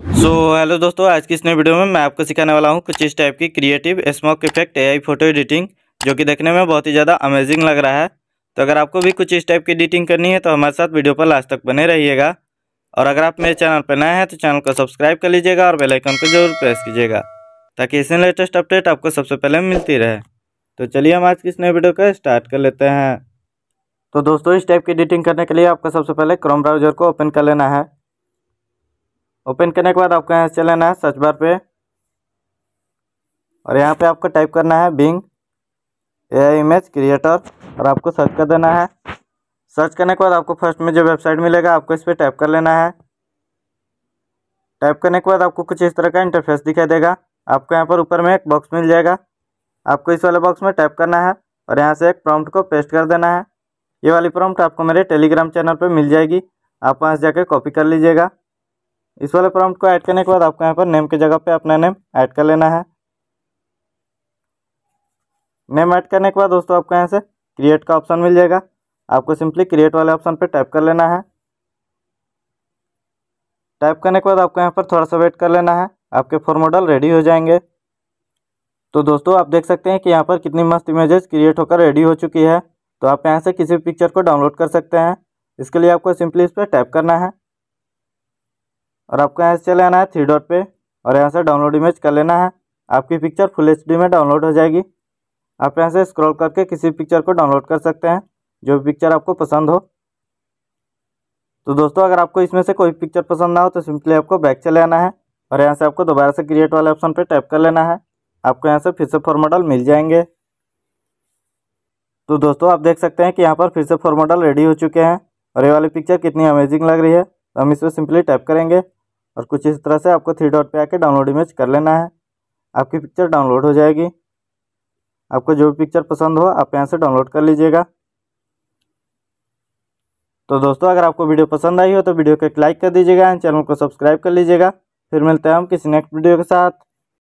सो so, hello दोस्तों आज की इस नई वीडियो में मैं आपको सिखाने वाला हूँ कुछ इस टाइप की creative smoke effect AI photo editing जो कि देखने में बहुत ही ज़्यादा अमेजिंग लग रहा है तो अगर आपको भी कुछ इस टाइप की एडिटिंग करनी है तो हमारे साथ वीडियो पर लास्ट तक बने रहिएगा और अगर आप मेरे चैनल पर नए हैं तो चैनल को सब्सक्राइब कर लीजिएगा और बेलाइकन को जरूर प्रेस कीजिएगा ताकि इसमें लेटेस्ट अपडेट आपको सबसे पहले मिलती रहे तो चलिए हम आज की इस नए वीडियो को स्टार्ट कर लेते हैं तो दोस्तों इस टाइप की एडिटिंग करने के लिए आपको सबसे पहले क्रोम ब्राउजर को ओपन कर लेना है ओपन करने के बाद आपको यहाँ से चल लेना है सर्च बार पे और यहाँ पे आपको टाइप करना है बिंग ए इमेज क्रिएटर और आपको सर्च कर देना है सर्च करने के बाद आपको फर्स्ट में जो वेबसाइट मिलेगा आपको इस पर टाइप कर लेना है टाइप करने के बाद आपको कुछ इस तरह का इंटरफेस दिखाई देगा आपको यहाँ पर ऊपर में एक बॉक्स मिल जाएगा आपको इस वाले बॉक्स में टाइप करना है और यहाँ से एक प्रॉम्प्ट को पेस्ट कर देना है ये वाली प्रॉम्प्ट आपको मेरे टेलीग्राम चैनल पर मिल जाएगी आप वहाँ से जाकर कॉपी कर लीजिएगा इस वाले प्रॉम्प्ट को ऐड करने के बाद आपको यहाँ पर नेम की जगह पे अपना नेम ऐड कर लेना है नेम ऐड करने के बाद दोस्तों आपको यहाँ से क्रिएट का ऑप्शन मिल जाएगा आपको सिंपली क्रिएट वाले ऑप्शन पर टाइप कर लेना है टाइप करने के बाद आपको यहाँ पर थोड़ा सा वेट कर लेना है आपके फोर मॉडल रेडी हो जाएंगे तो दोस्तों आप देख सकते हैं कि यहाँ पर कितनी मस्त इमेजेस क्रिएट होकर रेडी हो चुकी है तो आप यहाँ से किसी भी पिक्चर को डाउनलोड कर सकते हैं इसके लिए आपको सिंपली इस पर टैप करना है और आपको यहाँ से चले आना है थ्री डॉट पे और यहाँ से डाउनलोड इमेज कर लेना है आपकी पिक्चर फुल एच में डाउनलोड हो जाएगी आप यहाँ से स्क्रॉल करके किसी पिक्चर को डाउनलोड कर सकते हैं जो भी पिक्चर आपको पसंद हो तो दोस्तों अगर आपको इसमें से कोई पिक्चर पसंद ना हो तो सिंपली आपको बैक चले आना है और यहाँ से आपको दोबारा से क्रिएट वाले ऑप्शन पर टैप कर लेना है आपको यहाँ से फिर से फोर मॉडल मिल जाएंगे तो दोस्तों आप देख सकते हैं कि यहाँ पर फिर से फोर मॉडल रेडी हो चुके हैं और ये वाली पिक्चर कितनी अमेजिंग लग रही है तो हम इस पर सिंपली टैप करेंगे और कुछ इस तरह से आपको थ्री डॉट पे आके डाउनलोड इमेज कर लेना है आपकी पिक्चर डाउनलोड हो जाएगी आपको जो भी पिक्चर पसंद हो आप यहाँ से डाउनलोड कर लीजिएगा तो दोस्तों अगर आपको वीडियो पसंद आई हो तो वीडियो को एक लाइक कर दीजिएगा चैनल को सब्सक्राइब कर लीजिएगा फिर मिलते हैं हम किसी नेक्स्ट वीडियो के साथ